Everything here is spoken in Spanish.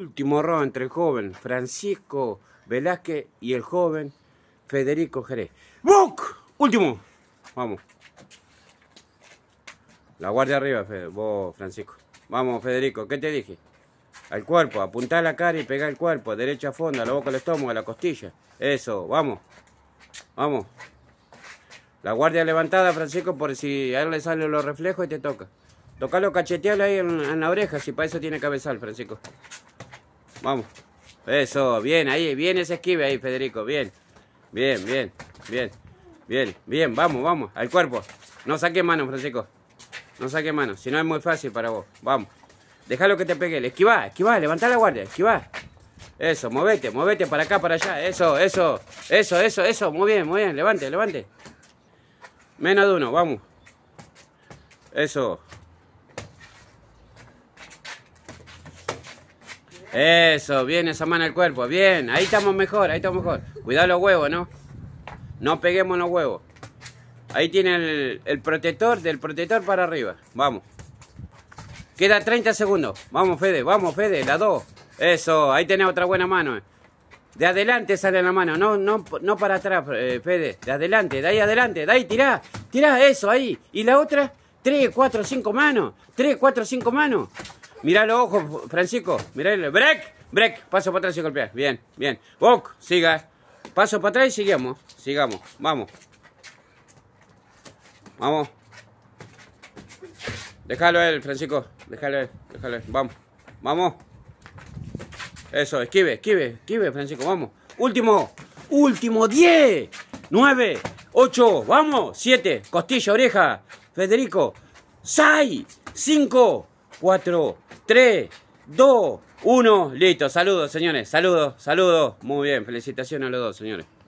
Último round entre el joven Francisco Velázquez y el joven Federico Jerez. ¡Buc! Último. Vamos. La guardia arriba, vos, Francisco. Vamos, Federico, ¿qué te dije? Al cuerpo, apuntá la cara y pegá el cuerpo. Derecha a fondo, a la boca, al estómago, a la costilla. Eso, vamos. Vamos. La guardia levantada, Francisco, por si a él le salen los reflejos y te toca. Tocalo, cachetealo ahí en, en la oreja, si para eso tiene cabezal, Francisco. Vamos. Eso, bien, ahí, bien ese esquive ahí, Federico, bien. Bien, bien, bien, bien, bien, vamos, vamos, al cuerpo. No saque manos, Francisco. No saque manos, si no es muy fácil para vos. Vamos. lo que te pegue. Esquiva. Esquiva. levantá la guardia, Esquiva. Eso, movete, movete para acá, para allá. Eso, eso, eso, eso, eso. Muy bien, muy bien. Levante, levante. Menos de uno, vamos. Eso. Eso, bien esa mano al cuerpo, bien. Ahí estamos mejor, ahí estamos mejor. Cuidado los huevos, ¿no? No peguemos los huevos. Ahí tiene el, protector, del protector para arriba. Vamos. Queda 30 segundos. Vamos, Fede, vamos, Fede, la dos. Eso, ahí tenés otra buena mano. Eh. De adelante sale la mano, no, no, no para atrás, eh, Fede. De adelante, de ahí adelante, de ahí tirá, tirá, eso, ahí. Y la otra, 3, 4, 5 manos, 3, 4, 5 manos. Mirá los ojos, Francisco. Mirá el... ¡Break! ¡Break! Paso para atrás y golpear. Bien, bien. Walk. Siga. Paso para atrás y sigamos. Sigamos. Vamos. Vamos. Déjalo él, Francisco. Déjalo él. Déjalo él. Vamos. Vamos. Eso, esquive, esquive, esquive, Francisco. Vamos. Último. Último. Diez. Nueve. Ocho. Vamos. Siete. Costilla, oreja. Federico. 6. Cinco, cuatro. 3, 2, 1. Listo, saludos, señores. Saludos, saludos. Muy bien, felicitaciones a los dos, señores.